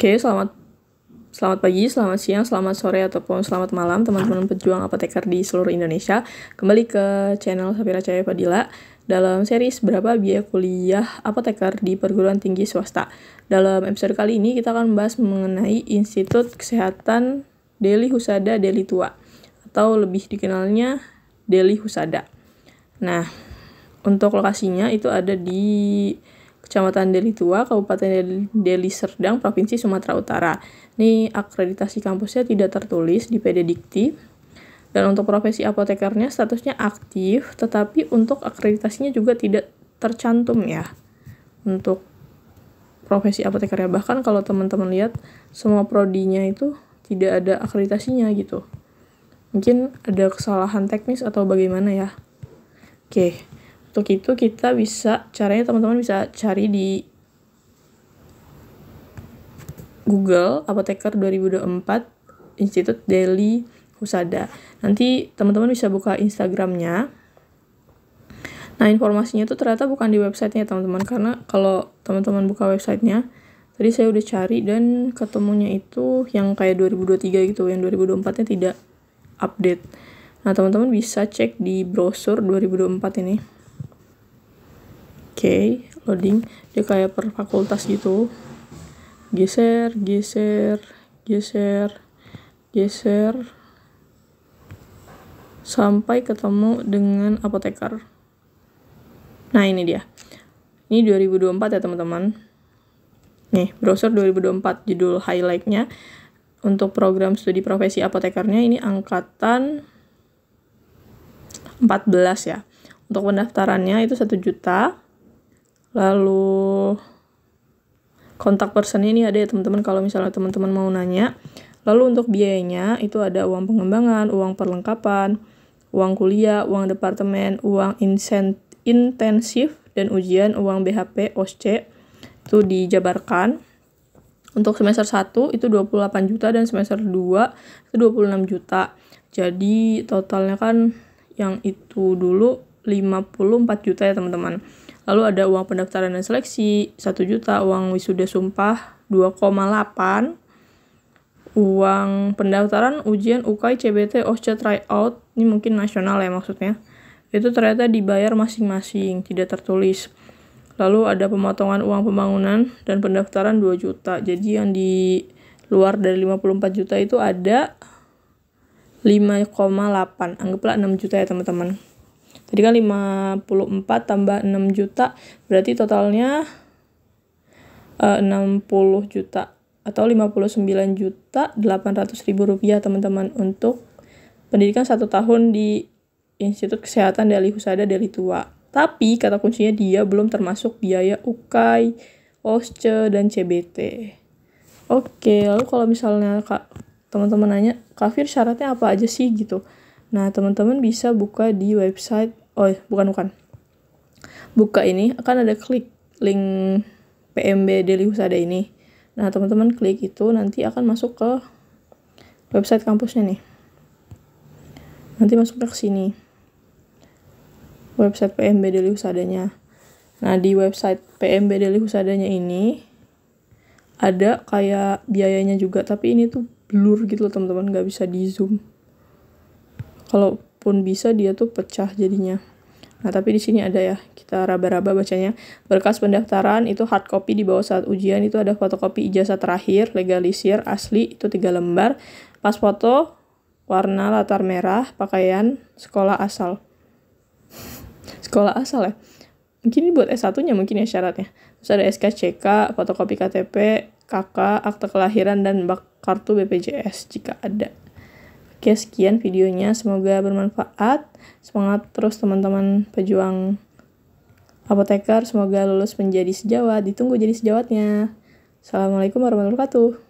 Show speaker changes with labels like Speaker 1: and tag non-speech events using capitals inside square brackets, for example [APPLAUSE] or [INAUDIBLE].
Speaker 1: Oke, selamat Selamat pagi, selamat siang, selamat sore, ataupun selamat malam teman-teman pejuang apoteker di seluruh Indonesia. Kembali ke channel Sapira Cahaya Padilla dalam seri Berapa Biaya Kuliah Apoteker di Perguruan Tinggi Swasta. Dalam episode kali ini kita akan membahas mengenai Institut Kesehatan Deli Husada Deli Tua atau lebih dikenalnya Deli Husada. Nah, untuk lokasinya itu ada di Kecamatan Deli Tua, Kabupaten Deli Serdang, Provinsi Sumatera Utara. Ini akreditasi kampusnya tidak tertulis di PD Dikti. Dan untuk profesi apotekernya statusnya aktif, tetapi untuk akreditasinya juga tidak tercantum ya. Untuk profesi apotekernya bahkan kalau teman-teman lihat semua prodinya itu tidak ada akreditasinya gitu. Mungkin ada kesalahan teknis atau bagaimana ya. Oke. Okay untuk itu kita bisa caranya teman-teman bisa cari di Google Apoteker 2024 Institut Delhi Husada. Nanti teman-teman bisa buka Instagramnya. Nah informasinya itu ternyata bukan di websitenya teman-teman karena kalau teman-teman buka websitenya tadi saya udah cari dan ketemunya itu yang kayak 2023 gitu yang 2024 nya tidak update. Nah teman-teman bisa cek di browser 2024 ini. Oke, okay, loading. Dia kayak per fakultas gitu. Geser, geser, geser, geser. Sampai ketemu dengan apoteker. Nah, ini dia. Ini 2024 ya, teman-teman. Nih, browser 2024 judul highlightnya untuk program studi profesi apotekernya ini angkatan 14 ya. Untuk pendaftarannya itu satu juta lalu kontak person ini ada ya teman-teman kalau misalnya teman-teman mau nanya lalu untuk biayanya itu ada uang pengembangan uang perlengkapan uang kuliah uang departemen uang insent intensif dan ujian uang BHP OSC itu dijabarkan untuk semester 1 itu 28 juta dan semester 2 itu 26 juta. Jadi totalnya kan yang itu dulu 54 juta ya teman-teman. Lalu ada uang pendaftaran dan seleksi 1 juta, uang wisuda sumpah 2,8 uang pendaftaran ujian UKI CBT OSCE tryout ini mungkin nasional ya maksudnya itu ternyata dibayar masing-masing tidak tertulis lalu ada pemotongan uang pembangunan dan pendaftaran 2 juta jadi yang di luar dari 54 juta itu ada 5,8 anggaplah 6 juta ya teman-teman Tadi kan 54 tambah 6 juta, berarti totalnya eh, uh, 60 juta atau 59 juta 800 ribu rupiah teman-teman untuk pendidikan satu tahun di Institut Kesehatan Deli Husada Deli Tua. Tapi kata kuncinya dia belum termasuk biaya UKAI, OSCE, dan CBT. Oke, lalu kalau misalnya kak teman-teman nanya, kafir syaratnya apa aja sih gitu? Nah, teman-teman bisa buka di website, oh iya, bukan bukan. Buka ini akan ada klik link PMB Deli Husada ini. Nah, teman-teman klik itu nanti akan masuk ke website kampusnya nih. Nanti masuk ke sini. Website PMB Deli Husadanya. Nah, di website PMB Deli Husadanya ini ada kayak biayanya juga, tapi ini tuh blur gitu loh teman-teman, nggak bisa di zoom kalaupun bisa dia tuh pecah jadinya. Nah, tapi di sini ada ya, kita raba-raba bacanya. Berkas pendaftaran itu hard copy di bawah saat ujian itu ada fotokopi ijazah terakhir, legalisir, asli itu tiga lembar, pas foto, warna latar merah, pakaian, sekolah asal. [LAUGHS] sekolah asal ya? Mungkin buat S1-nya mungkin ya syaratnya. Terus ada SKCK, fotokopi KTP, KK, akte kelahiran, dan kartu BPJS jika ada. Oke, sekian videonya. Semoga bermanfaat. Semangat terus teman-teman pejuang apoteker. Semoga lulus menjadi sejawat. Ditunggu jadi sejawatnya. Assalamualaikum warahmatullahi wabarakatuh.